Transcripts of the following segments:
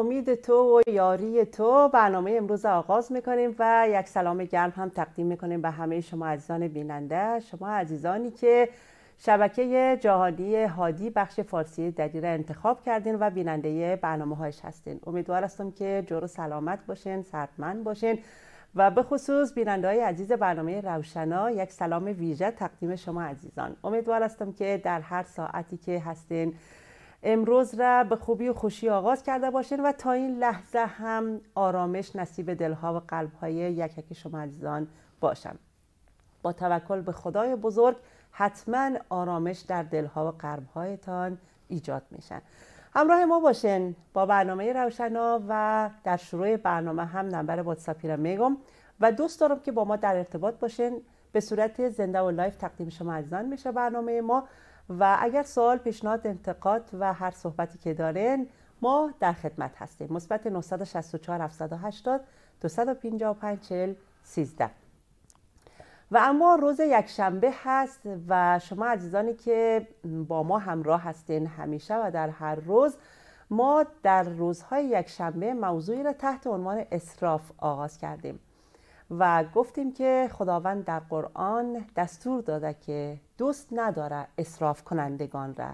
امید تو و یاری تو برنامه امروز آغاز میکنیم و یک سلام گرم هم تقدیم میکنیم به همه شما عزیزان بیننده شما عزیزانی که شبکه جهانی هادی بخش فارسی دری انتخاب کردین و بیننده برنامه هایش هستین امیدوار هستم که جور سلامت باشین سردمند باشین و به خصوص بیننده های عزیز برنامه روشنا یک سلام ویژه تقدیم شما عزیزان امیدوار هستم که در هر ساعتی که هستین امروز را به خوبی و خوشی آغاز کرده باشین و تا این لحظه هم آرامش نصیب دلها و قلبهای یک یک شما عزیزان باشم با توکل به خدای بزرگ حتما آرامش در دلها و قلبهایتان ایجاد میشن همراه ما باشین با برنامه روشنا و در شروع برنامه هم نمبر واتساپی را میگم و دوست دارم که با ما در ارتباط باشین به صورت زنده و لایف تقدیم شما عزیزان میشه برنامه ما و اگر سوال پیشنهاد انتقاد و هر صحبتی که دارین ما در خدمت هستیم مثبت 964 780 255 و اما روز یکشنبه هست و شما عزیزانی که با ما همراه هستین همیشه و در هر روز ما در روزهای یکشنبه موضوعی را تحت عنوان اصراف آغاز کردیم و گفتیم که خداوند در قرآن دستور داده که دوست نداره اصراف کنندگان را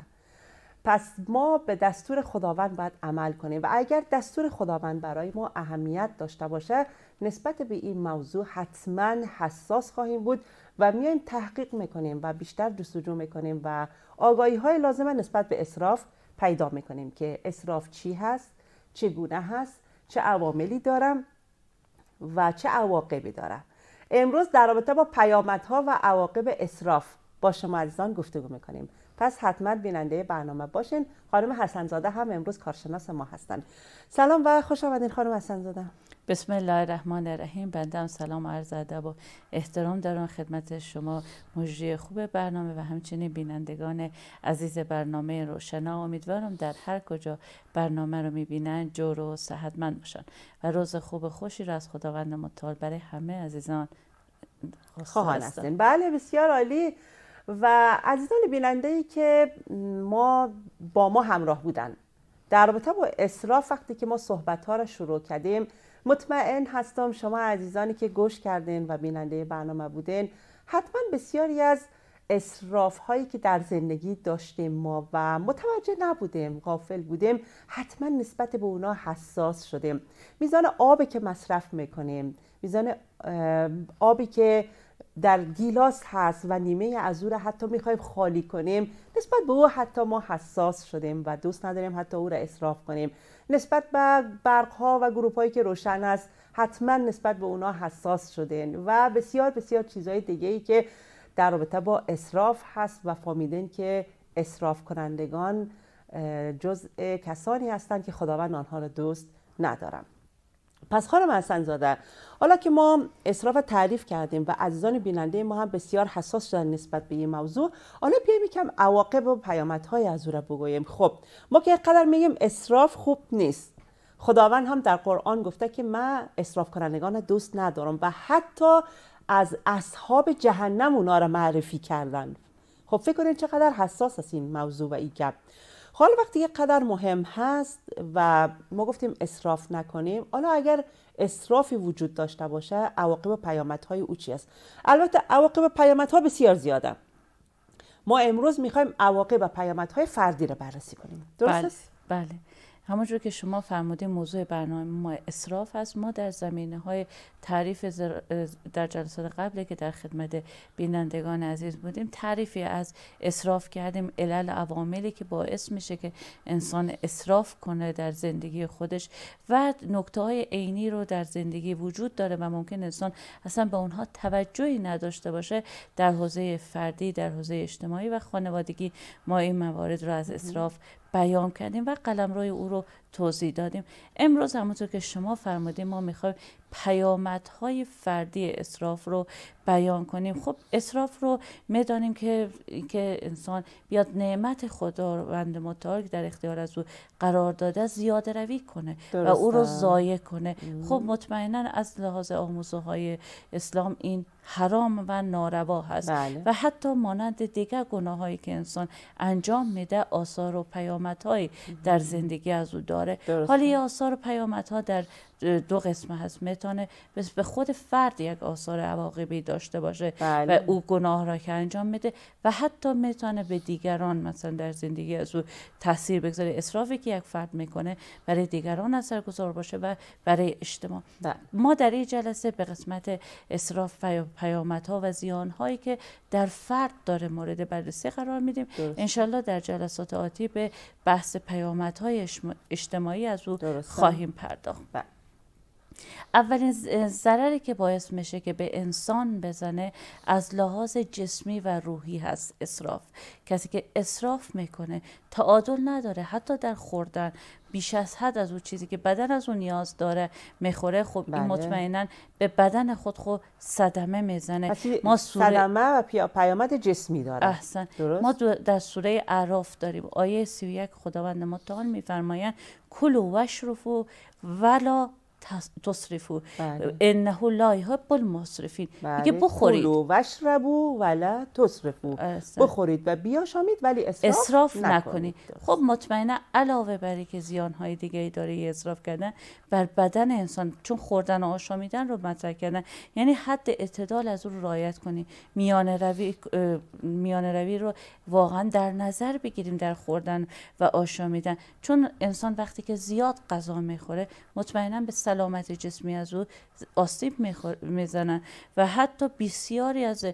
پس ما به دستور خداوند باید عمل کنیم و اگر دستور خداوند برای ما اهمیت داشته باشه نسبت به این موضوع حتما حساس خواهیم بود و میایم تحقیق میکنیم و بیشتر جستجو میکنیم و آگاهی های لازمه نسبت به اصراف پیدا میکنیم که اصراف چی هست چگونه هست چه عواملی دارم و چه عواقبی دارم امروز در رابطه با پیامدها و عواقب اصراف با شما عزیزان گفتگو میکنیم پس حتما بیننده برنامه باشین خانم حسنزاده هم امروز کارشناس ما هستن سلام و خوش آمدین خانم حسنزاده بسم الله الرحمن الرحیم بنده سلام عرض ادب و احترام دارم خدمت شما مجری خوب برنامه و همچنین بینندگان عزیز برنامه روشنا امیدوارم در هر کجا برنامه رو میبینن جور و صحتمند باشن و روز خوب خوشی را از خداوند متعال برای همه عزیزان خواهان هستن بله بسیار عالی و عزیزان بیننده ای که ما با ما همراه بودن در رابطه با اسراف وقتی که ما صحبت ها را شروع کردیم مطمئن هستم شما عزیزانی که گوش کردین و بیننده برنامه بودین حتما بسیاری از اسراف هایی که در زندگی داشتیم ما و متوجه نبودیم غافل بودیم حتما نسبت به اونا حساس شدیم میزان آبی که مصرف میکنیم میزان آبی که در گیلاس هست و نیمه از او را حتی میخوایم خالی کنیم نسبت به او حتی ما حساس شدیم و دوست نداریم حتی او را اصراف کنیم نسبت به برق ها و گروپ هایی که روشن است حتما نسبت به اونا حساس شدین و بسیار بسیار چیزهای دیگه ای که در رابطه با اصراف هست و فامیدین که اصراف کنندگان جز کسانی هستند که خداوند آنها را دوست ندارم پس خانم حسن زاده حالا که ما اصراف تعریف کردیم و عزیزان بیننده ما هم بسیار حساس شدن نسبت به این موضوع حالا بیایم یکم عواقب و های از او را بگوییم خب ما که قدر میگیم اصراف خوب نیست خداوند هم در قرآن گفته که من اصراف کنندگان دوست ندارم و حتی از اصحاب جهنم اونا را معرفی کردن خب فکر کنید چقدر حساس است این موضوع و این گپ حال وقتی یه قدر مهم هست و ما گفتیم اصراف نکنیم حالا اگر اصرافی وجود داشته باشه عواقب پیامدهای او چی است البته عواقب پیامدها بسیار زیاده ما امروز میخوایم عواقب و پیامدهای فردی رو بررسی کنیم درست بله. بله همونجور که شما فرمودید موضوع برنامه ما اصراف است ما در زمینه های تعریف در جلسات قبلی که در خدمت بینندگان عزیز بودیم تعریفی از اصراف کردیم علل عواملی که باعث میشه که انسان اصراف کنه در زندگی خودش و نکته های عینی رو در زندگی وجود داره و ممکن انسان اصلا به اونها توجهی نداشته باشه در حوزه فردی در حوزه اجتماعی و خانوادگی ما این موارد رو از اصراف بیان کردیم و قلم روی او رو توضیح دادیم امروز همونطور که شما فرمودیم ما میخوایم پیامدهای فردی اصراف رو بیان کنیم خب اصراف رو میدانیم که که انسان بیاد نعمت خداوند متعال در اختیار از او قرار داده زیاده روی کنه و او رو ضایع کنه خب مطمئنا از لحاظ آموزه های اسلام این حرام و ناروا هست بله. و حتی مانند دیگر گناه هایی که انسان انجام میده آثار و پیامدهایی در زندگی از او داره حالا یه آثار و ها در دو قسمه هست میتونه به خود فرد یک آثار عواقبی داشته باشه و بله. او گناه را که انجام میده و حتی میتونه به دیگران مثلا در زندگی از او تاثیر بگذاره اصرافی که یک فرد میکنه برای دیگران اثر گذار باشه و برای اجتماع بله. ما در این جلسه به قسمت اصراف پیامدها و هایی که در فرد داره مورد بررسی قرار میدیم انشالله در جلسات آتی به بحث پیامدهای اجتماعی از او خواهیم پرداخت بله. اولین ضرری که باعث میشه که به انسان بزنه از لحاظ جسمی و روحی هست اصراف کسی که اصراف میکنه تعادل نداره حتی در خوردن بیش از حد از اون چیزی که بدن از اون نیاز داره میخوره خب این بله. مطمئنا به بدن خود خود صدمه میزنه ما سوره... صدمه و پیامد جسمی داره احسن درست؟ ما در سوره عراف داریم آیه یک خداوند متعال میفرمایند وشرف و ولا تصرفو بله. انه لا یحب المصرفین میگه بله. بخورید و وشربو ولا تصرفو بخورید و بیاشامید ولی اسراف, نکنید خب مطمئنا علاوه بر اینکه زیان های دیگه ای داره اصراف کردن بر بدن انسان چون خوردن و آشامیدن رو مطرح کردن یعنی حد اعتدال از رو رعایت کنیم میان روی میان روی رو واقعا در نظر بگیریم در خوردن و آشامیدن چون انسان وقتی که زیاد غذا میخوره مطمئنا به سلامت جسمی از او آسیب میزنن و حتی بسیاری از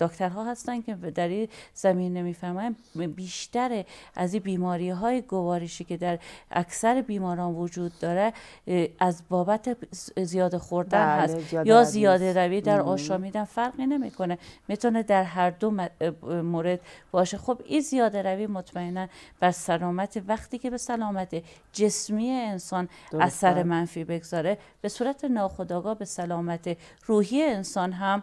دکترها هستن که در این زمین نمیفهمن بیشتر از این بیماری های گوارشی که در اکثر بیماران وجود داره از بابت زیاد خوردن بله، هست یا زیاده روی در آشامیدن فرقی نمیکنه میتونه در هر دو مورد باشه خب این زیاده روی مطمئنا بر سلامت وقتی که به سلامت جسمی انسان اثر منفی بگذاره به صورت ناخودآگاه به سلامت روحی انسان هم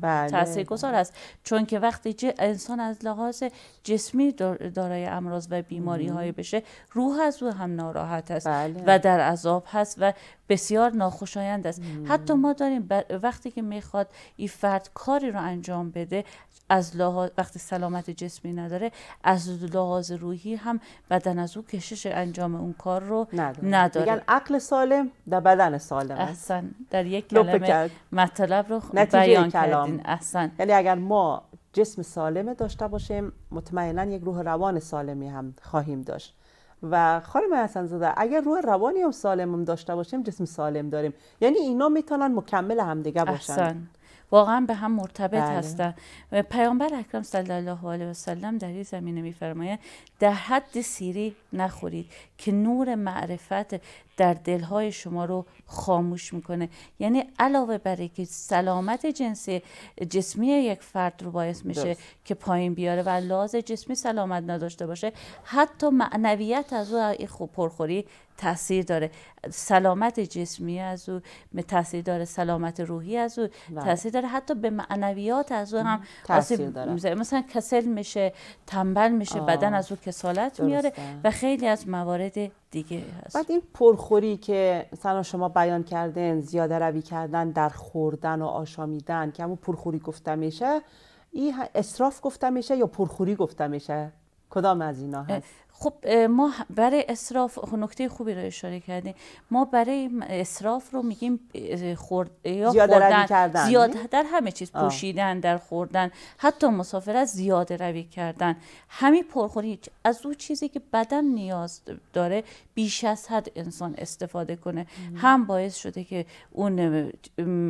بله. گذار است چون که وقتی انسان از لحاظ جسمی دارای امراض و بیماری های بشه روح از او هم ناراحت است بله. و در عذاب هست و بسیار ناخوشایند است حتی ما داریم وقتی که میخواد این فرد کاری رو انجام بده از لحاظ وقتی سلامت جسمی نداره از لحاظ روحی هم بدن از او کشش انجام اون کار رو نداره, نداره. میگن عقل سالم در بدن سالم احسن در یک کلمه مطلب رو بیان کردین احسن یعنی اگر ما جسم سالم داشته باشیم مطمئنا یک روح روان سالمی هم خواهیم داشت و خانم حسن زاده اگر روح روانی هم سالم هم داشته باشیم جسم سالم داریم یعنی اینا میتونن مکمل همدیگه باشن احسن. واقعا به هم مرتبط بله. هستن پیامبر اکرم صلی الله علیه و سلم در این زمینه میفرماید در حد سیری نخورید که نور معرفت در دلهای شما رو خاموش میکنه یعنی علاوه بر که سلامت جنسی جسمی یک فرد رو باعث میشه که پایین بیاره و لحاظ جسمی سلامت نداشته باشه حتی معنویت از او پرخوری تاثیر داره سلامت جسمی از او تاثیر داره سلامت روحی از او بله. تاثیر داره حتی به معنویات از او هم تاثیر داره مثلا کسل میشه تنبل میشه بدن از او کسالت میاره و خیلی از موارد دیگه هست بعد این پرخوری که مثلا شما بیان کردن زیاده روی کردن در خوردن و آشامیدن که همون پرخوری گفته میشه این اصراف گفته میشه یا پرخوری گفته میشه کدام از اینا هست خب ما برای اصراف خب، نکته خوبی رو اشاره کردیم ما برای اصراف رو میگیم خورد یا زیاده خوردن کردن. در همه چیز پوشیدن در خوردن حتی مسافرت زیاده روی کردن همین پرخوری از اون چیزی که بدن نیاز داره بیش از حد انسان استفاده کنه هم باعث شده که اون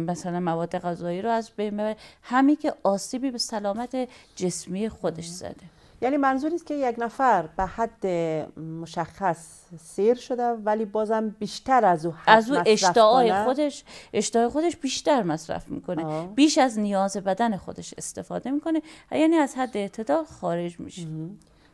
مثلا مواد غذایی رو از بین ببره همین که آسیبی به سلامت جسمی خودش زده یعنی منظور است که یک نفر به حد مشخص سیر شده ولی بازم بیشتر از او از او اشتهای خودش اشتهای خودش بیشتر مصرف میکنه بیش از نیاز بدن خودش استفاده میکنه یعنی از حد اعتدال خارج میشه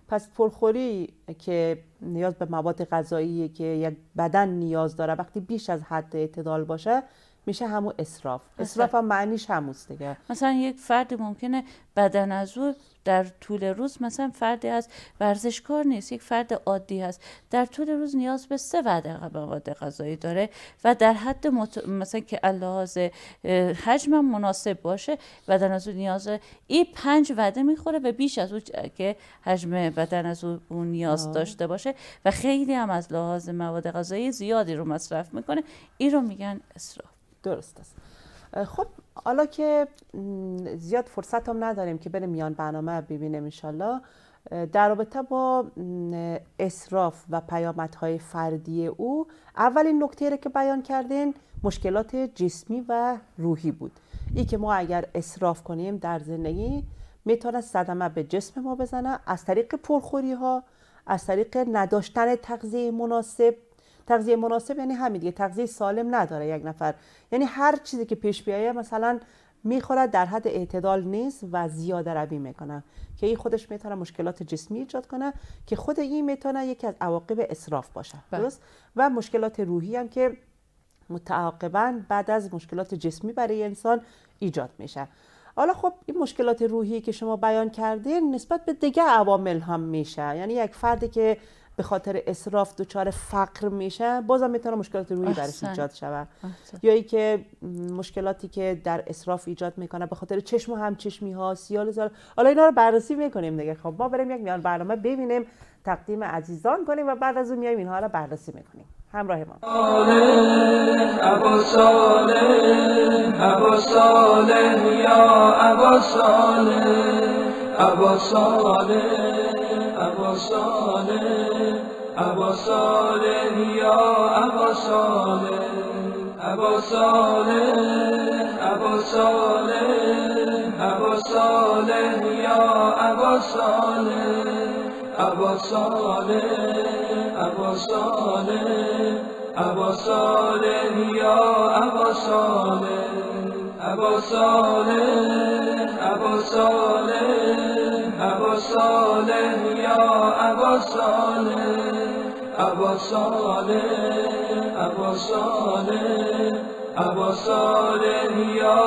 پس پرخوری که نیاز به مواد غذایی که یک بدن نیاز داره وقتی بیش از حد اعتدال باشه میشه همون اصراف اصراف هم معنیش هموز دیگه مثلا یک فردی ممکنه بدن از او در طول روز مثلا فردی از ورزشکار نیست یک فرد عادی هست در طول روز نیاز به سه وعده مواد غذایی داره و در حد مت... مثلا که لحاظ حجم مناسب باشه بدن از او نیاز این پنج وعده میخوره و بیش از او که حجم بدن از او نیاز داشته باشه و خیلی هم از لحاظ مواد غذایی زیادی رو مصرف میکنه این رو میگن اسراف درست است خب حالا که زیاد فرصت هم نداریم که بریم میان برنامه ببینیم انشالله در رابطه با اصراف و های فردی او اولین نکته رو که بیان کردین مشکلات جسمی و روحی بود ای که ما اگر اصراف کنیم در زندگی میتونه صدمه به جسم ما بزنه از طریق پرخوری ها از طریق نداشتن تغذیه مناسب تغذیه مناسب یعنی همین دیگه تغذیه سالم نداره یک نفر یعنی هر چیزی که پیش بیایه مثلا میخورد در حد اعتدال نیست و زیاده روی میکنه که این خودش میتونه مشکلات جسمی ایجاد کنه که خود این میتونه یکی از عواقب اسراف باشه بله. درست و مشکلات روحی هم که متعاقبا بعد از مشکلات جسمی برای انسان ایجاد میشه حالا خب این مشکلات روحی که شما بیان کردین نسبت به دیگه عوامل هم میشه یعنی یک فردی که به خاطر اسراف دچار فقر میشه بازم میتونه مشکلات روحی برش ایجاد شوه یا ای که مشکلاتی که در اصراف ایجاد میکنه به خاطر چشم و همچشمی ها سیال زال حالا اینا رو بررسی میکنیم دیگه خب ما بریم یک میان برنامه ببینیم تقدیم عزیزان کنیم و بعد از اون میایم اینها رو بررسی میکنیم همراه ما یا ابا صالح یا ابا صالح ابا صالح ابا صالح ابا صالح یا ابا صالح ابا صالح ابا صالح ابا صالح یا ابا صالح ابا صالح ابا صالح ابا صالح یا ابا صالح ابا صالح ابا صالح یا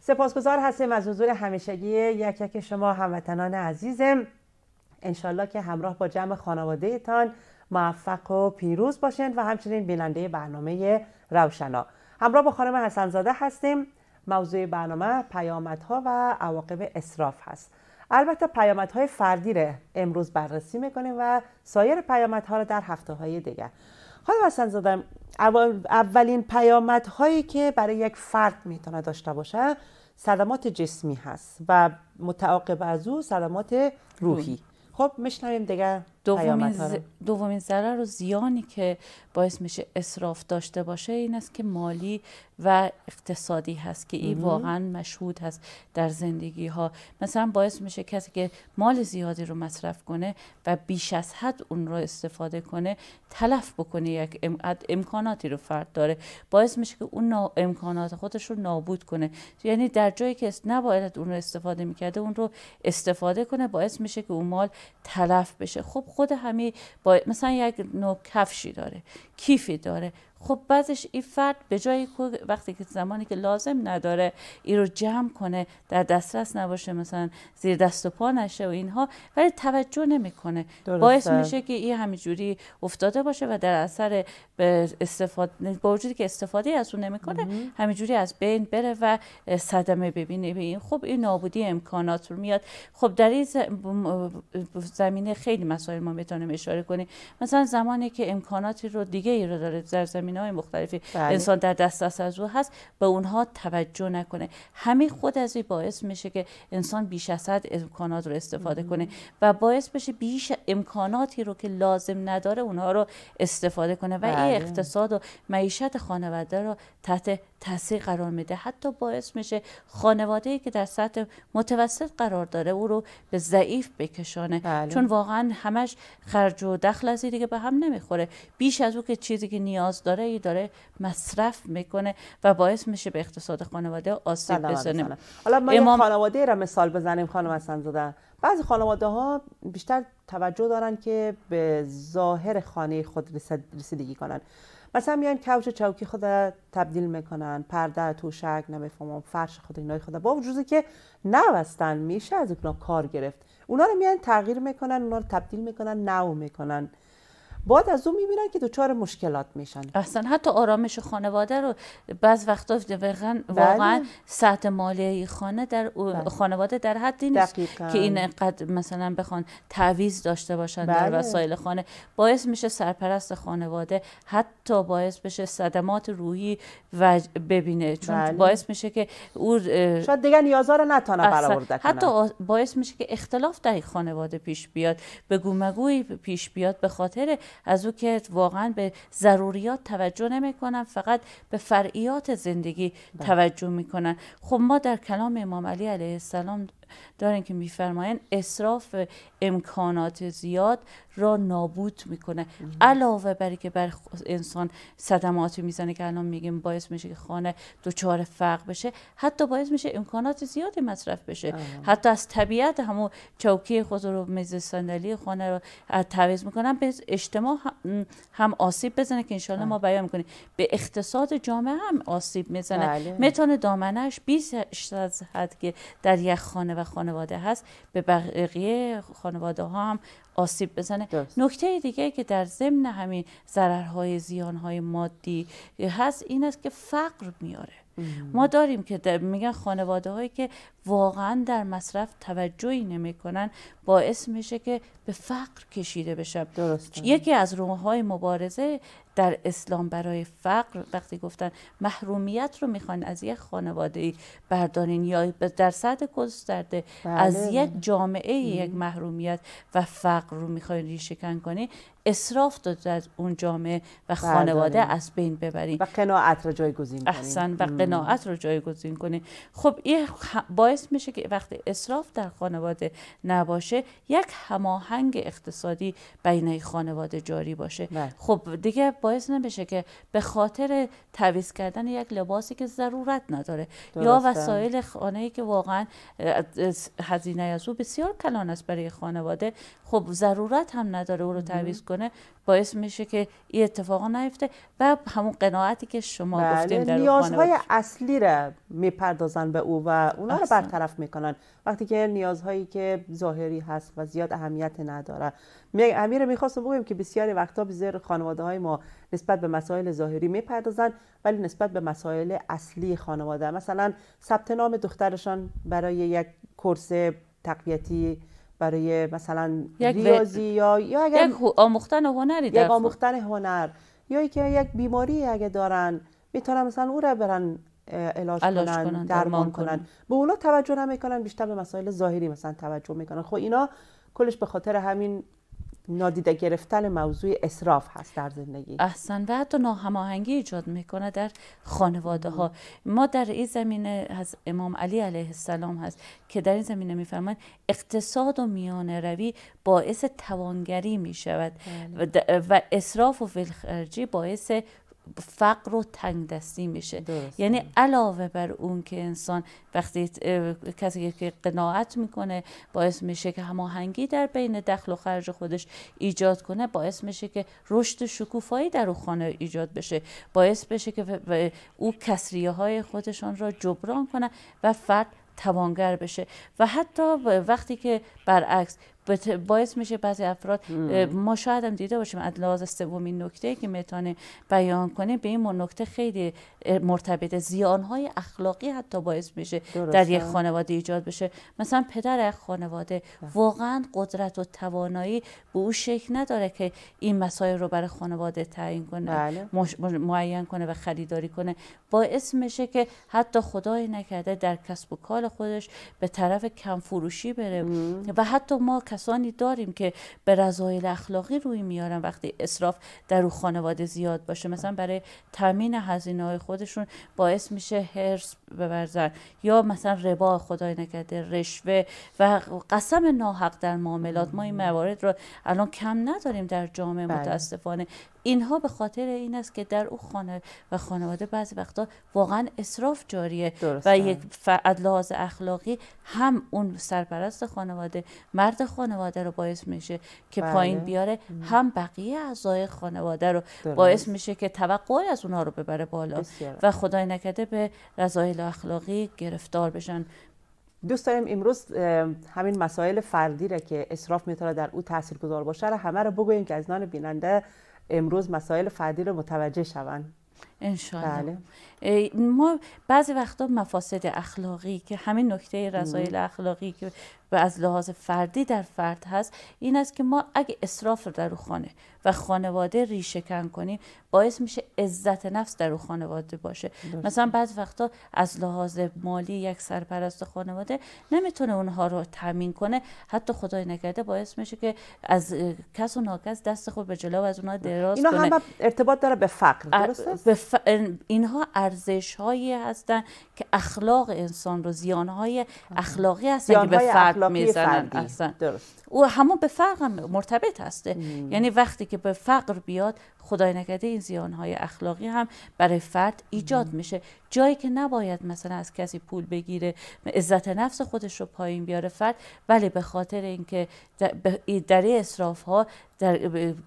سپاسگزار هستیم از حضور همیشگی یک یک شما هموطنان عزیزم انشالله که همراه با جمع خانواده تان موفق و پیروز باشین و همچنین بیننده برنامه روشنا همراه با خانم حسنزاده هستیم موضوع برنامه پیامدها و عواقب اصراف هست البته پیامدهای فردی رو امروز بررسی میکنیم و سایر پیامدها رو در هفته های دیگر خانم حسنزاده اولین پیامدهایی که برای یک فرد میتونه داشته باشه صدمات جسمی هست و متعاقب از او صدمات روحی خب میشنویم دیگه دومین, ز... دومین و زیانی که باعث میشه اصراف داشته باشه این است که مالی و اقتصادی هست که این واقعا مشهود هست در زندگی ها مثلا باعث میشه کسی که مال زیادی رو مصرف کنه و بیش از حد اون رو استفاده کنه تلف بکنه یک امکاناتی رو فرد داره باعث میشه که اون امکانات خودش رو نابود کنه یعنی در جایی که نباید اون رو استفاده میکرده اون رو استفاده کنه باعث میشه که اون مال تلف بشه خب خود همین با مثلا یک نوع کفشی داره کیفی داره خب بعضش این فرد به جای وقتی که زمانی که لازم نداره این رو جمع کنه در دسترس نباشه مثلا زیر دست و پا نشه و اینها ولی توجه نمیکنه باعث میشه که این همینجوری افتاده باشه و در اثر استفاده با که استفاده از اون نمیکنه همینجوری از بین بره و صدمه ببینه به این خب این نابودی امکانات رو میاد خب در این زمینه خیلی مسائل ما میتونیم اشاره کنیم مثلا زمانی که امکاناتی رو دیگه ای رو داره زمین های مختلفی بله. انسان در دست دست از او هست به اونها توجه نکنه همین خود از باعث میشه که انسان بیش از حد امکانات رو استفاده کنه و باعث بشه بیش امکاناتی رو که لازم نداره اونها رو استفاده کنه و این بله. اقتصاد و معیشت خانواده رو تحت تاثیر قرار میده حتی باعث میشه خانواده ای که در سطح متوسط قرار داره او رو به ضعیف بکشانه بله. چون واقعا همش خرج و دخل از دیگه به هم نمیخوره بیش از او که چیزی که نیاز داره داره ای داره مصرف میکنه و باعث میشه به اقتصاد خانواده آسیب بزنه حالا ما امام... خانواده را مثال بزنیم خانم حسن زاده بعضی خانواده ها بیشتر توجه دارن که به ظاهر خانه خود رسیدگی کنن مثلا میان کوچ چوکی خود تبدیل میکنن پرده تو توشک نمیفهمم فرش خود اینای خود با وجودی که نوستن میشه از اونا کار گرفت اونا رو میان تغییر میکنن اونا رو تبدیل میکنن نو میکنن بعد از اون میبینن که دوچار مشکلات میشن اصلا حتی آرامش خانواده رو بعض وقتا واقعا بله. واقعا سطح مالی خانه در بله. خانواده در حدی نیست که این قد مثلا بخوان تعویز داشته باشن در بله. وسایل خانه باعث میشه سرپرست خانواده حتی باعث بشه صدمات روحی و ببینه چون باعث میشه که او شاید دیگه نیازا رو نتونه برآورده کنه حتی باعث میشه که اختلاف در خانواده پیش بیاد به گومگویی پیش بیاد به خاطر از او که واقعا به ضروریات توجه نمیکنن فقط به فرعیات زندگی بله. توجه میکنن خب ما در کلام امام علی علیه السلام دارن که میفرماین اصراف امکانات زیاد را نابود میکنه علاوه بر که بر انسان صدماتی میزنه که الان میگیم باعث میشه که خانه دچار فرق بشه حتی باعث میشه امکانات زیادی مصرف بشه حتی از طبیعت همون چوکی خود رو میز صندلی خانه رو تعویض میکنن به اجتماع هم آسیب بزنه که انشالله ما بیان میکنیم به اقتصاد جامعه هم آسیب میزنه بله. میتونه دامنش 20 از حد که در یک خانه و خانواده هست به بقیه خانواده ها هم آسیب بزنه نکته دیگه که در ضمن همین ضررهای زیانهای مادی هست این است که فقر میاره ما داریم که میگن خانواده هایی که واقعا در مصرف توجهی نمیکنن باعث میشه که به فقر کشیده بشن یکی از روح های مبارزه در اسلام برای فقر وقتی گفتن محرومیت رو میخوان از یک خانواده ای بردارین یا در صد گسترده بله. از یک جامعه یک محرومیت و فقر رو میخواین ریشکن کنی اصراف داد از اون جامعه و بله، خانواده بله. از بین ببرین و قناعت رو جایگزین کنین احسن و قناعت رو جایگزین کنین خب این باعث میشه که وقتی اصراف در خانواده نباشه یک هماهنگ اقتصادی بین خانواده جاری باشه بله. خب دیگه باعث نمیشه که به خاطر تعویض کردن یک لباسی که ضرورت نداره یا وسایل خانه ای که واقعا هزینه از او بسیار کلان است برای خانواده خب ضرورت هم نداره او رو تعویض کنه باعث میشه که این اتفاق نیفته و همون قناعتی که شما بله. گفتیم در نیازهای اصلی رو میپردازن به او و اونا رو برطرف میکنن وقتی که نیازهایی که ظاهری هست و زیاد اهمیت نداره امیر میخواستم بگویم که بسیاری وقتا زیر خانواده های ما نسبت به مسائل ظاهری میپردازن ولی نسبت به مسائل اصلی خانواده مثلا ثبت نام دخترشان برای یک کرس تقویتی برای مثلا ریاضی یا یا اگر یک آموختن هنری آموختن هنر یا که یک بیماری اگه دارن میتونن مثلا او را برن علاج, علاج درمان کنن. به اونا توجه نمیکنن بیشتر به مسائل ظاهری مثلا توجه میکنن خب اینا کلش به خاطر همین نادیده گرفتن موضوع اصراف هست در زندگی احسن و حتی ناهماهنگی ایجاد میکنه در خانواده ها ما در این زمینه از امام علی علیه السلام هست که در این زمینه میفرماید اقتصاد و میان روی باعث توانگری میشود بله. و, و اصراف و فلخرجی باعث فقر و تنگ دستی میشه یعنی علاوه بر اون که انسان وقتی کسی که قناعت میکنه باعث میشه که هماهنگی در بین دخل و خرج خودش ایجاد کنه باعث میشه که رشد شکوفایی در او خانه ایجاد بشه باعث بشه که او کسریه های خودشان را جبران کنه و فرد توانگر بشه و حتی وقتی که برعکس باعث میشه بعضی افراد ما شاید هم دیده باشیم از لحاظ سومین نکته که میتونه بیان کنه به این نکته خیلی مرتبط زیانهای اخلاقی حتی باعث میشه در یک خانواده ایجاد بشه مثلا پدر یک خانواده بله. واقعا قدرت و توانایی به او شکل نداره که این مسائل رو برای خانواده تعیین کنه بله. معین کنه و خریداری کنه باعث میشه که حتی خدای نکرده در کسب و کار خودش به طرف کم فروشی بره و حتی ما کسانی داریم که به رضایل اخلاقی روی میارن وقتی اصراف در او خانواده زیاد باشه مثلا برای تامین هزینه های خودشون باعث میشه هرس ببرزن یا مثلا ربا خدای نکرده رشوه و قسم ناحق در معاملات ما این موارد رو الان کم نداریم در جامعه بله. متاسفانه اینها به خاطر این است که در او خانه و خانواده بعضی وقتا واقعا اصراف جاریه درستان. و یک از لحاظ اخلاقی هم اون سرپرست خانواده مرد خانواده رو باعث میشه که بله. پایین بیاره هم بقیه اعضای خانواده رو باعث میشه که توقع از اونها رو ببره بالا و خدای نکده به رضایل اخلاقی گرفتار بشن دوست داریم امروز همین مسائل فردی را که اصراف میتونه در او تاثیرگذار باشه را همه رو بگوییم که از نان بیننده امروز مسائل فردی رو متوجه شوند انشالله بله. ما بعضی وقتا مفاسد اخلاقی که همین نکته رسایل اخلاقی که و از لحاظ فردی در فرد هست این است که ما اگه اصراف رو در خانه و خانواده ریشه کنیم باعث میشه عزت نفس در خانواده باشه مثلا بعض وقتا از لحاظ مالی یک سرپرست خانواده نمیتونه اونها رو تامین کنه حتی خدای نکرده باعث میشه که از کس و ناکس دست خود به جلو از اونها دراز کنه اینا ارتباط داره به فقر درسته ف... اینها ار... ارزش هایی هستن که اخلاق انسان رو زیانهای اخلاقی هستن که به فرد میزنن اصلا او همون به فقر هم مرتبط هسته یعنی وقتی که به فقر بیاد خدای نکرده این زیانهای اخلاقی هم برای فرد ایجاد میشه جایی که نباید مثلا از کسی پول بگیره عزت نفس خودش رو پایین بیاره فرد ولی به خاطر اینکه در اصراف ها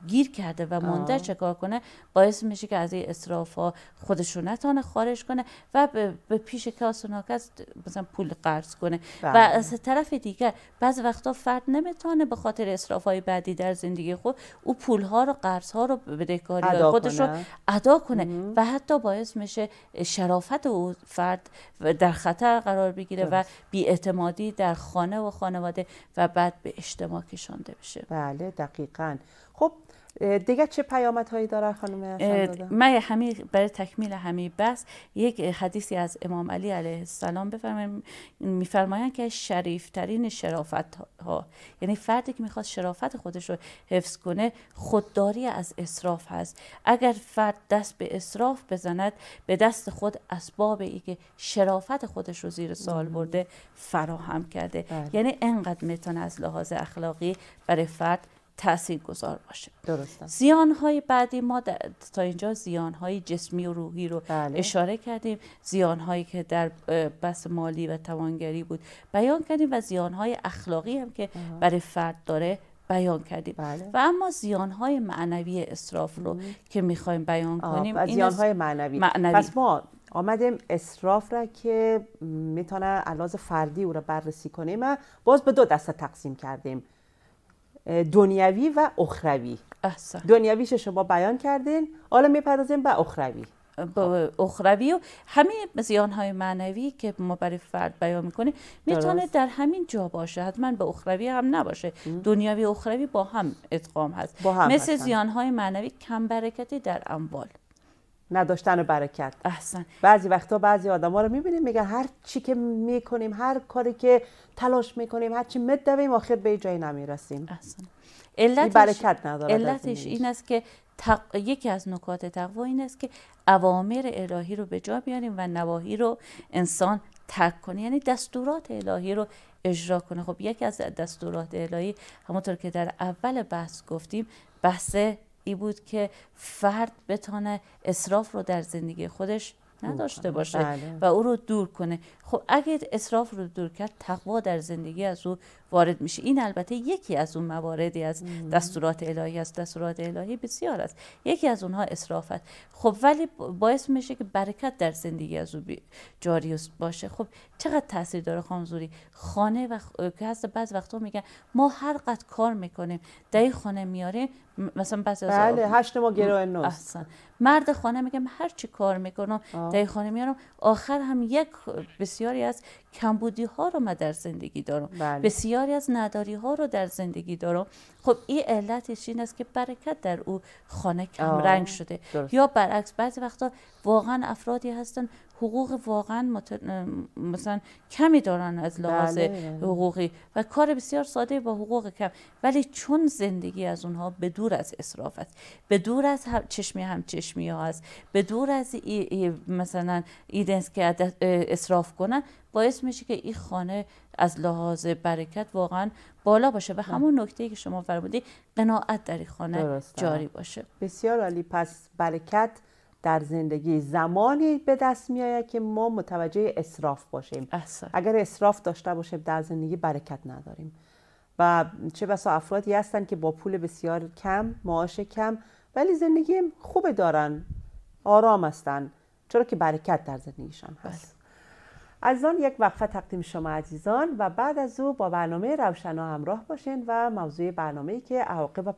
گیر کرده و مونده چکار کنه باعث میشه که از این اصراف ها خودش رو خارج کنه و به پیش که آساناک است مثلا پول قرض کنه و بله. از طرف دیگر بعض وقتا فرد نمیتونه به خاطر اصراف های بعدی در زندگی خود او پول ها رو قرض ها رو بدهکاری خودش رو ادا کنه و حتی باعث میشه شرافت او فرد در خطر قرار بگیره و بیاعتمادی در خانه و خانواده و بعد به اجتماع کشانده بشه بله دقیقا خب دیگه چه پیامت هایی داره خانم من برای تکمیل همین بس یک حدیثی از امام علی علیه السلام بفرماییم میفرمایند که شریفترین شرافت ها یعنی فردی که میخواد شرافت خودش رو حفظ کنه خودداری از اسراف هست اگر فرد دست به اسراف بزند به دست خود اسباب ای که شرافت خودش رو زیر سال برده فراهم کرده بله. یعنی انقدر میتونه از لحاظ اخلاقی برای فرد تأثیر گذار باشه درسته زیان های بعدی ما تا اینجا زیان های جسمی و روحی رو بله. اشاره کردیم زیان هایی که در بس مالی و توانگری بود بیان کردیم و زیان های اخلاقی هم که برای فرد داره بیان کردیم بله. و اما زیان های معنوی اسراف رو مم. که میخوایم بیان کنیم زیان های معنوی. معنوی پس ما آمدیم اصراف را که میتونه الاز فردی او را بررسی کنیم باز به دو دسته تقسیم کردیم دنیوی و اخروی احسن. دنیویش شما بیان کردین حالا میپردازیم به اخروی با اخروی و همه زیان های معنوی که ما برای فرد بیان میکنیم میتونه در همین جا باشه حتما به اخروی هم نباشه دنیاوی اخروی با هم ادغام هست با هم مثل هستن. زیان های معنوی کم برکتی در اموال نداشتن برکت احسن بعضی وقتا بعضی آدم ها رو میبینیم میگن هر چی که میکنیم هر کاری که تلاش میکنیم هر چی مدویم آخر به جایی نمیرسیم احسن علتش برکت نداره علتش این است که یکی از نکات تقوا این است که اوامر الهی رو به جا بیاریم و نواهی رو انسان ترک کنه یعنی دستورات الهی رو اجرا کنه خب یکی از دستورات الهی همونطور که در اول بحث گفتیم بحث بود که فرد بتانه اصراف رو در زندگی خودش نداشته باشه بله. و او رو دور کنه خب اگه اصراف رو دور کرد تقوا در زندگی از او وارد میشه این البته یکی از اون مواردی از دستورات الهی است دستورات الهی بسیار است یکی از اونها اصراف خب ولی باعث میشه که برکت در زندگی از او جاری باشه خب چقدر تاثیر داره خانزوری خانه و که هست بعض وقتا میگن ما هر قد کار میکنیم دهی خانه میاریم مثلا بعضی از بله هشت ما گروه احسن. مرد خانه میگم هر چی کار میکنم در خانه میارم آخر هم یک بسیاری از کمبودی ها رو من در زندگی دارم بله. بسیاری از نداری ها رو در زندگی دارم خب این علتش این است که برکت در او خانه کم رنگ شده یا برعکس بعضی وقتا واقعا افرادی هستن حقوق واقعا مثلا کمی دارن از لحاظ بله. حقوقی و کار بسیار ساده با حقوق کم ولی چون زندگی از اونها به دور از اسراف است به دور از هم چشمی هم چشمی ها است به دور از مثلا ایدنس که اسراف کنن باعث میشه که این خانه از لحاظ برکت واقعا بالا باشه و همون نکته که شما فرمودی قناعت در این خانه جاری باشه بسیار عالی پس برکت در زندگی زمانی به دست آید که ما متوجه اصراف باشیم اگر اصراف داشته باشیم در زندگی برکت نداریم و چه بسا افرادی هستن که با پول بسیار کم معاش کم ولی زندگی خوبه دارن آرام هستن چرا که برکت در زندگیشان هست بله. از آن یک وقفه تقدیم شما عزیزان و بعد از او با برنامه روشنا همراه باشین و موضوع برنامه که عواقب و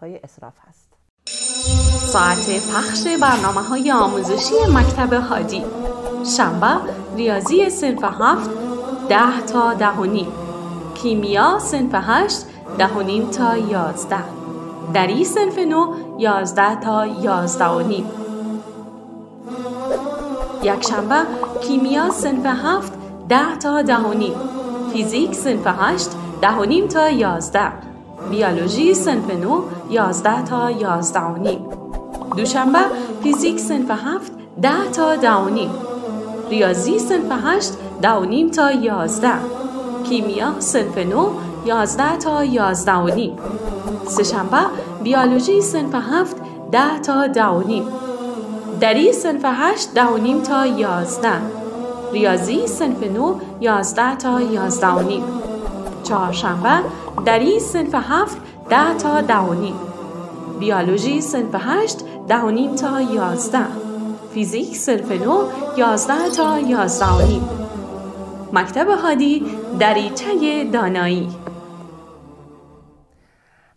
های اصراف هست ساعت پخش برنامه های آموزشی مکتب هادی شنبه ریاضی سنف هفت ده تا ده و نیم کیمیا سنف هشت ده و نیم تا یازده دری سنف نو یازده تا یازده و نیم یک شنبه کیمیا سنف هفت ده تا ده و نیم فیزیک صنف هشت ده و نیم تا یازده بیولوژی سنف نو یازده تا یازده و نیم دوشنبه فیزیک سنف هفت ده تا ده و نیم ریاضی صنف هشت ده و نیم تا یازده کیمیا صنف نو یازده تا یازده و نیم سهشنبه بیولوژی سنف هفت ده تا ده و نیم دری سنف 8 ده و نیم تا 11 ریاضی سنف 9 11 تا 11 و نیم چهارشنبه دری سنف 7 ده تا 10 و نیم بیولوژی سنف 8 ده و نیم تا 11 فیزیک سنف 9 11 تا 11 و نیم مکتب هادی دریچه دانایی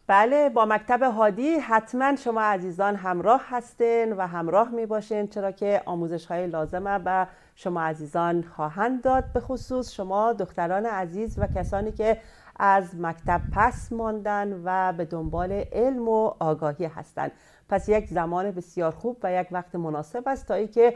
بله با مکتب هادی حتما شما عزیزان همراه هستین و همراه می باشین چرا که آموزش های لازمه و شما عزیزان خواهند داد به خصوص شما دختران عزیز و کسانی که از مکتب پس ماندن و به دنبال علم و آگاهی هستند پس یک زمان بسیار خوب و یک وقت مناسب است تا ای که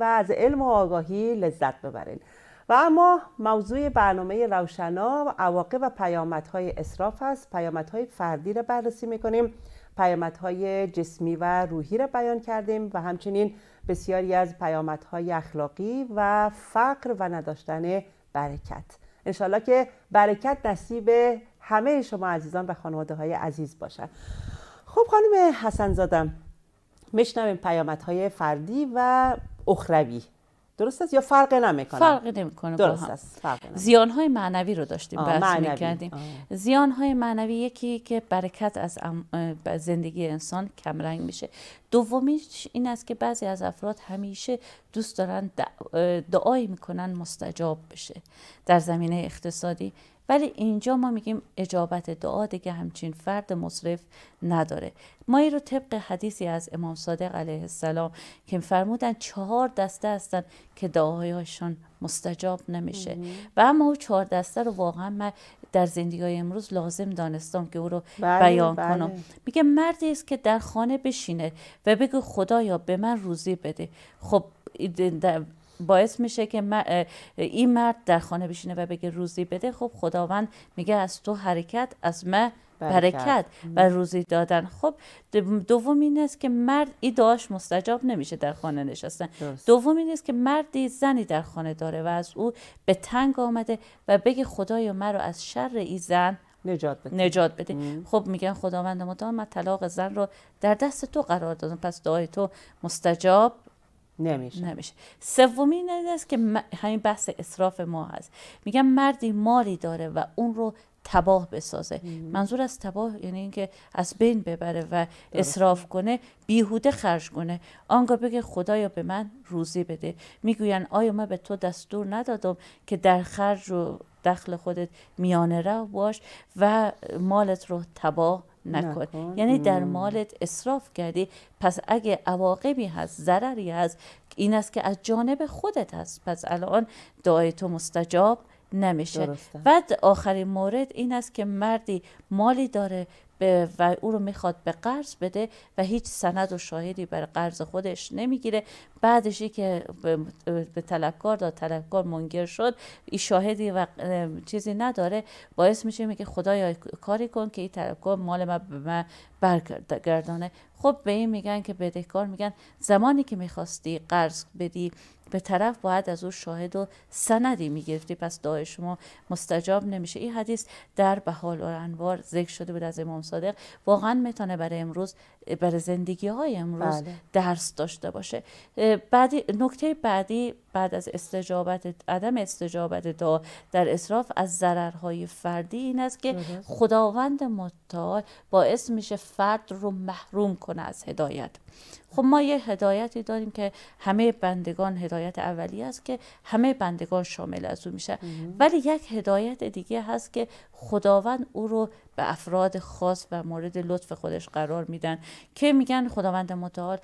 و از علم و آگاهی لذت ببرین و اما موضوع برنامه روشنا عواقب و پیامدهای اصراف است پیامدهای فردی را بررسی میکنیم پیامدهای جسمی و روحی را بیان کردیم و همچنین بسیاری از پیامدهای اخلاقی و فقر و نداشتن برکت انشالله که برکت نصیب همه شما عزیزان و خانواده های عزیز باشد خب خانم حسن زادم مشنویم پیامدهای فردی و اخروی درست است یا فرق نمیکنه فرق نمیکنه درست است فرق زیان های معنوی رو داشتیم بحث میکردیم زیان های معنوی یکی که برکت از زندگی انسان کمرنگ میشه دومیش این است که بعضی از افراد همیشه دوست دارن دعایی میکنن مستجاب بشه در زمینه اقتصادی ولی اینجا ما میگیم اجابت دعا دیگه همچین فرد مصرف نداره ما این رو طبق حدیثی از امام صادق علیه السلام که فرمودن چهار دسته هستن که دعاهایشان مستجاب نمیشه و اما او چهار دسته رو واقعا من در زندگی امروز لازم دانستم که او رو بله، بله. بیان کنم میگه مردی است که در خانه بشینه و بگه خدایا به من روزی بده خب باعث میشه که این مرد در خانه بشینه و بگه روزی بده خب خداوند میگه از تو حرکت از من برکت و روزی دادن خب دوم این است که مرد ای دعاش مستجاب نمیشه در خانه نشستن دوم این است که مردی زنی در خانه داره و از او به تنگ آمده و بگه خدایا رو از شر ای زن نجات بده نجات بده خب میگن خداوند مدام من طلاق زن رو در دست تو قرار دادم پس دعای تو مستجاب نمیشه نمیشه سومین است که همین بحث اصراف ما هست میگم مردی مالی داره و اون رو تباه بسازه منظور از تباه یعنی اینکه از بین ببره و اصراف کنه بیهوده خرج کنه آنگاه بگه خدایا به من روزی بده میگوین آیا من به تو دستور ندادم که در خرج و دخل خودت میانه رو باش و مالت رو تباه نکن. یعنی در مالت اصراف کردی پس اگه عواقبی هست ضرری هست این است که از جانب خودت هست پس الان دعای تو مستجاب نمیشه درسته. بعد آخرین مورد این است که مردی مالی داره و او رو میخواد به قرض بده و هیچ سند و شاهدی بر قرض خودش نمیگیره بعدشی که به طلبکار داد طلبکار منگر شد ای شاهدی و چیزی نداره باعث میشه میگه خدایا کاری کن که این طلبکار مال من به من برگردانه خب به این میگن که بدهکار میگن زمانی که میخواستی قرض بدی به طرف باید از او شاهد و سندی میگرفتی پس دعای شما مستجاب نمیشه این حدیث در بهال و انوار ذکر شده بود از امام صادق واقعا میتونه برای امروز برای زندگی های امروز بله. درس داشته باشه بعدی نکته بعدی بعد از استجابت عدم استجابت دعا در اصراف از ضررهای فردی این است که خداوند متعال باعث میشه فرد رو محروم کنه از هدایت خب ما یه هدایتی داریم که همه بندگان هدایت اولی است که همه بندگان شامل از او میشه ولی یک هدایت دیگه هست که خداوند او رو به افراد خاص و مورد لطف خودش قرار میدن که میگن خداوند متعال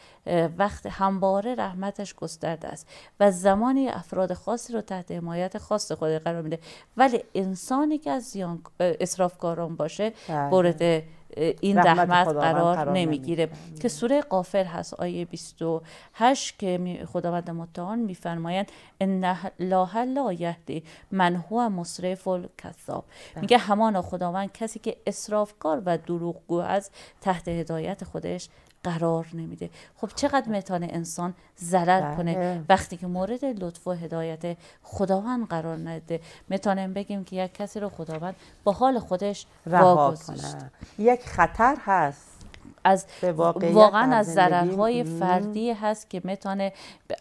وقت همواره رحمتش گسترده است و زمانی افراد خاصی رو تحت حمایت خاص خود قرار میده ولی انسانی که از زیان اسرافکاران باشه مورد بله. این رحمت قرار نمیگیره که سوره قافر هست آیه 28 که خداوند متعال میفرماید ان لا لا یهدی من هو مسرف الکذاب بله. میگه همان خداوند کسی که اسرافکار و دروغگو از تحت هدایت خودش قرار نمیده خب چقدر میتونه بله. انسان ضرر بله. کنه وقتی که مورد لطف و هدایت خداوند قرار نده میتونیم بگیم که یک کسی رو خداوند با حال خودش رها کنه یک خطر هست از واقعا از ضررهای فردی هست که میتونه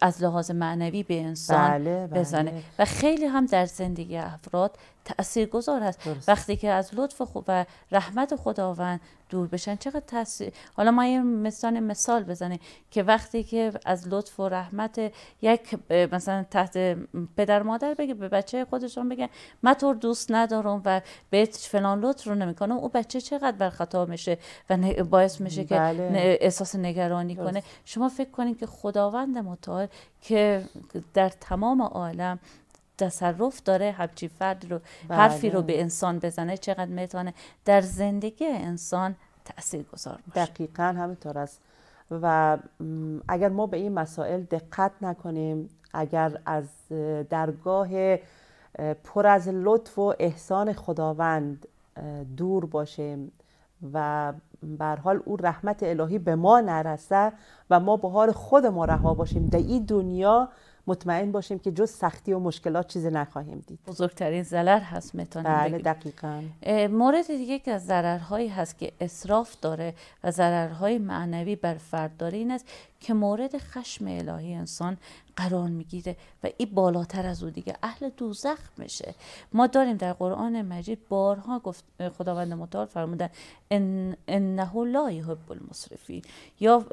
از لحاظ معنوی به انسان بله، بزنه و خیلی هم در زندگی افراد تأثیر گذار هست وقتی که از لطف و رحمت خداوند دور بشن چقدر تاثیر حالا ما یه مثال مثال بزنیم که وقتی که از لطف و رحمت یک مثلا تحت پدر مادر بگه به بچه خودشون بگن من تو دوست ندارم و بهت فلان لطف رو نمیکنم او بچه چقدر بر خطا میشه و باعث میشه که بله. احساس نگرانی کنه شما فکر کنید که خداوند متعال که در تمام عالم تصرف داره همچی فرد رو بله. حرفی رو به انسان بزنه چقدر میتونه در زندگی انسان تأثیر گذار باشه دقیقا همینطور است و اگر ما به این مسائل دقت نکنیم اگر از درگاه پر از لطف و احسان خداوند دور باشیم و بر حال او رحمت الهی به ما نرسه و ما به حال خود ما رها باشیم در این دنیا مطمئن باشیم که جز سختی و مشکلات چیزی نخواهیم دید بزرگترین ضرر هست میتونیم بله دقیقا مورد دیگه که از ضررهایی هست که اصراف داره و ضررهای معنوی بر فرد داره این است که مورد خشم الهی انسان قرار میگیره و این بالاتر از او دیگه اهل دوزخ میشه ما داریم در قرآن مجید بارها گفت خداوند متعال فرمودن ان انه لا یحب المصرفین یا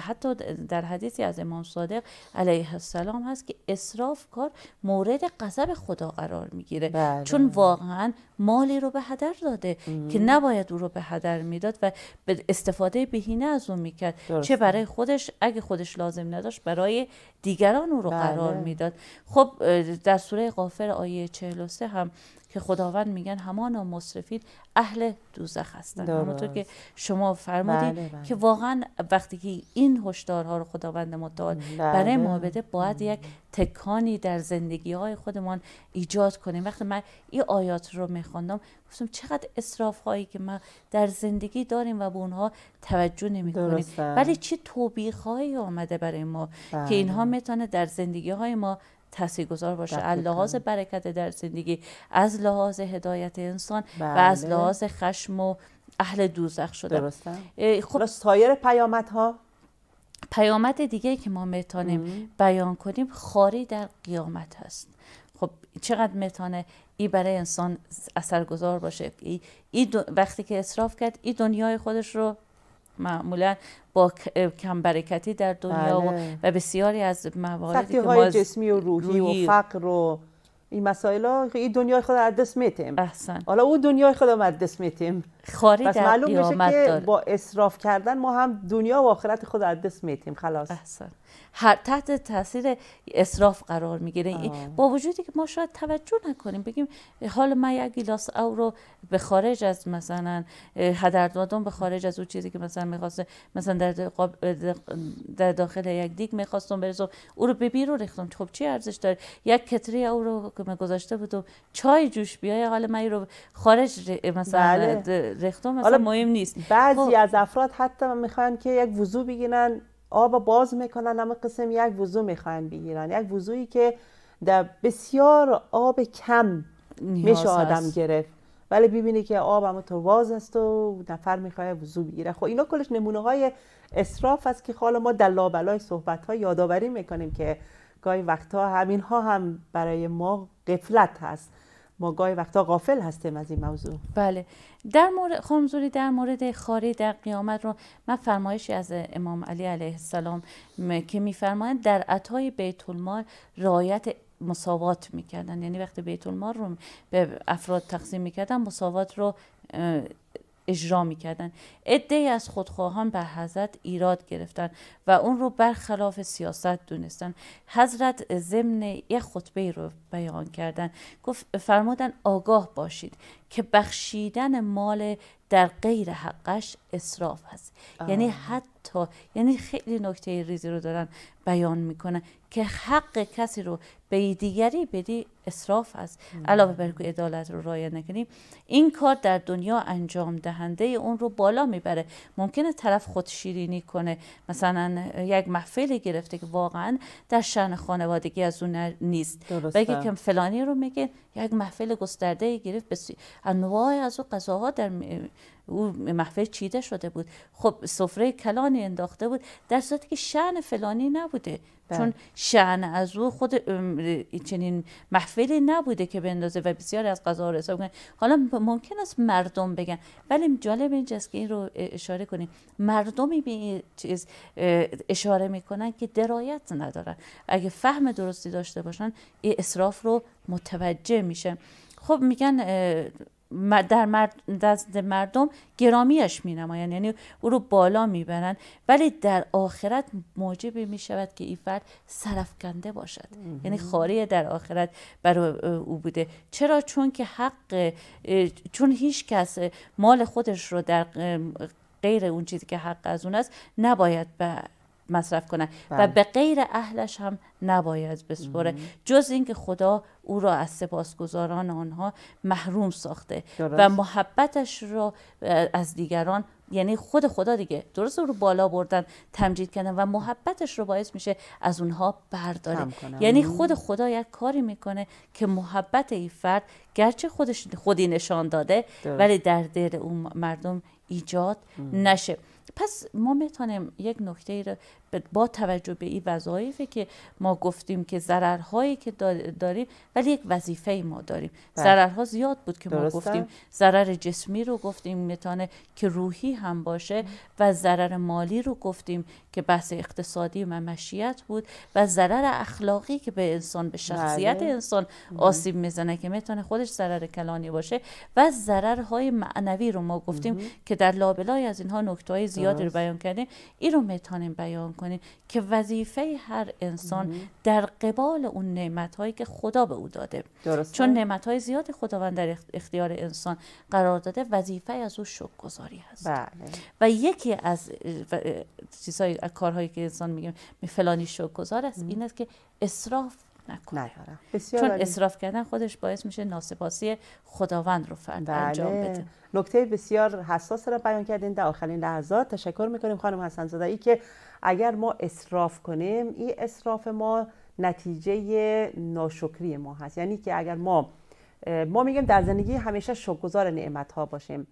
حتی در حدیثی از امام صادق علیه السلام هست که اسراف کار مورد غضب خدا قرار میگیره بله. چون واقعا مالی رو به هدر داده که نباید او رو به هدر میداد و استفاده بهینه از اون میکرد چه برای خودش اگه خودش لازم نداشت برای دیگران او رو بله. قرار میداد خب در سوره غافر آیه 43 هم که خداوند میگن همان مصرفین اهل دوزخ هستن همونطور که شما فرمودید بله، بله. که واقعا وقتی که این هشدارها رو خداوند متعال برای ما بله. بده باید یک تکانی در زندگی های خودمان ایجاد کنیم وقتی من این آیات رو میخوندم گفتم چقدر اصراف هایی که ما در زندگی داریم و به اونها توجه نمی کنیم ولی چه توبیخ هایی آمده برای ما که اینها میتونه در زندگی های ما تاثیرگذار باشه از لحاظ برکت در زندگی از لحاظ هدایت انسان و بله. از لحاظ خشم و اهل دوزخ شده خب سایر ها؟ پیامد دیگه که ما میتونیم بیان کنیم خاری در قیامت هست خب چقدر میتونه ای برای انسان اثرگذار باشه ای, وقتی که اصراف کرد این دنیای خودش رو معمولا با کم برکتی در دنیا و, بله. بسیاری از مواردی که ما جسمی و روحی, و فقر و این مسائل خب، این دنیای خدا از دست میتیم حالا او دنیای خدا از دست میتیم خاری پس معلوم میشه که با اصراف کردن ما هم دنیا و آخرت خود از دست میتیم خلاص هر تحت تاثیر اصراف قرار میگیره با وجودی که ما شاید توجه نکنیم بگیم حال من یک گیلاس او رو به خارج از مثلا هدردادون به خارج از اون چیزی که مثلا میخواست مثلا در, داخل یک دیگ میخواستم برسم او رو به بیرون ریختم خب چی ارزش داره یک کتری او رو که من گذاشته بودم چای جوش بیای حال من رو خارج مثلا بله. رختم مثلا مهم نیست بعضی خب. از افراد حتی میخوان که یک وضو بگیرن آب باز میکنن اما قسم یک وضو میخوان بگیرن یک وضویی که در بسیار آب کم میشه آدم گرفت ولی ببینی که آب هم تو باز است و نفر میخواد وضو بگیره خب اینا کلش نمونه های اصراف است که خب حالا ما در لابلای صحبت ها یادآوری میکنیم که گاهی وقتها همین ها هم برای ما قفلت هست گاهی وقتا غافل هستیم از این موضوع بله در مورد در مورد خاری در قیامت رو من فرمایشی از امام علی علیه السلام که میفرمایند در عطای بیت المال رعایت مساوات میکردن یعنی وقتی بیت المال رو به افراد تقسیم میکردن مساوات رو اجرا میکردن ای از خودخواهان به حضرت ایراد گرفتن و اون رو برخلاف سیاست دونستن حضرت ضمن یه خطبه رو بیان کردن گفت فرمودن آگاه باشید که بخشیدن مال در غیر حقش اصراف هست یعنی حتی یعنی خیلی نکته ریزی رو دارن بیان میکنن که حق کسی رو به دیگری بدی اصراف است علاوه بر که عدالت رو رایه نکنیم این کار در دنیا انجام دهنده اون رو بالا میبره ممکنه طرف خود شیرینی کنه مثلا یک محفل گرفته که واقعا در شن خانوادگی از اون نیست بگه که فلانی رو میگه یک محفل گسترده گرفت انواع از اون قضاها در او محفل چیده شده بود خب سفره کلانی انداخته بود در صورتی که شن فلانی نبوده بله. چون شعن از او خود چنین محفلی نبوده که بندازه و بسیاری از قضا رو حساب کنه حالا ممکن است مردم بگن ولی جالب اینجاست که این رو اشاره کنیم مردمی به این چیز اشاره میکنن که درایت ندارن اگه فهم درستی داشته باشن این اصراف رو متوجه میشه خب میگن در مرد دست مردم گرامیش می نماین یعنی او رو بالا می‌برن ولی در آخرت موجب می شود که این فرد سرفکنده باشد یعنی خاری در آخرت برای او بوده چرا چون که حق چون هیچ کس مال خودش رو در غیر اون چیزی که حق از اون است نباید به مصرف کنه و بله. به غیر اهلش هم نباید بسپره جز اینکه خدا او را از سپاسگزاران آنها محروم ساخته و محبتش را از دیگران یعنی خود خدا دیگه درست رو بالا بردن تمجید کردن و محبتش رو باعث میشه از اونها برداره یعنی خود خدا یک کاری میکنه که محبت این فرد گرچه خودش خودی نشان داده ولی در دل اون مردم ایجاد نشه پس ما میتونیم یک نکته ای با توجه به این وظایفی که ما گفتیم که ضررهایی که داریم ولی یک وظیفه ما داریم بله. ضررها زیاد بود که ما گفتیم ضرر جسمی رو گفتیم میتونه که روحی هم باشه و ضرر مالی رو گفتیم که بحث اقتصادی و مشیت بود و ضرر اخلاقی که به انسان به شخصیت بله. انسان آسیب میزنه که میتونه خودش ضرر کلانی باشه و ضررهای معنوی رو ما گفتیم که در لابلای از اینها نکته‌ای زیادی رو بیان کردیم این رو میتونیم بیان کنیم که وظیفه هر انسان در قبال اون نعمت هایی که خدا به او داده چون نعمت های زیاد خداوند در اختیار انسان قرار داده وظیفه از او شکر گذاری هست بله. و یکی از چیزهای کارهایی که انسان میگه فلانی شکر گذار است این است که اصراف نکنه آره. بسیار چون اصراف کردن خودش باعث میشه ناسپاسی خداوند رو فرد بله. انجام بده نکته بسیار حساس رو بیان کردین در آخرین لحظات تشکر میکنیم خانم حسن ای که اگر ما اصراف کنیم این اصراف ما نتیجه ناشکری ما هست یعنی که اگر ما ما میگیم در زندگی همیشه شکرگزار نعمت ها باشیم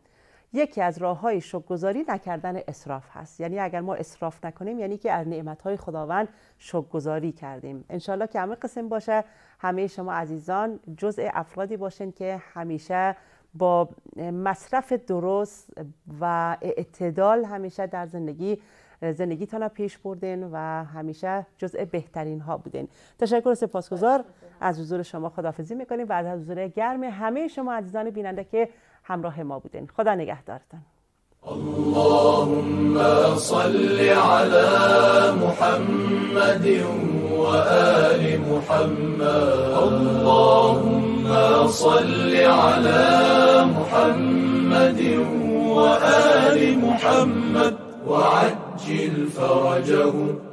یکی از راه های شکرگزاری نکردن اصراف هست یعنی اگر ما اصراف نکنیم یعنی که از نعمت های خداوند شکرگزاری کردیم انشالله که همه قسم باشه همه شما عزیزان جزء افرادی باشین که همیشه با مصرف درست و اعتدال همیشه در زندگی زندگیتان پیش بردین و همیشه جزء بهترین ها بودین تشکر و سپاسگزار از حضور شما خدافزی میکنیم و از حضور گرم همه شما عزیزان بیننده که همراه ما بودین خدا نگهدارتان اللهم صل على محمد وآل محمد اللهم صل على محمد وآل محمد وعجل فرجهم